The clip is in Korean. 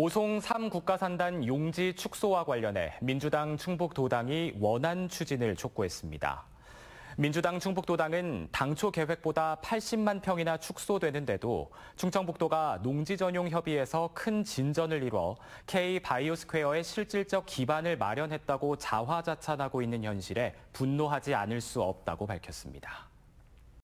오송 3국가산단 용지 축소와 관련해 민주당 충북도당이 원안 추진을 촉구했습니다. 민주당 충북도당은 당초 계획보다 80만 평이나 축소되는데도 충청북도가 농지 전용 협의에서 큰 진전을 이뤄 K 바이오스퀘어의 실질적 기반을 마련했다고 자화자찬하고 있는 현실에 분노하지 않을 수 없다고 밝혔습니다.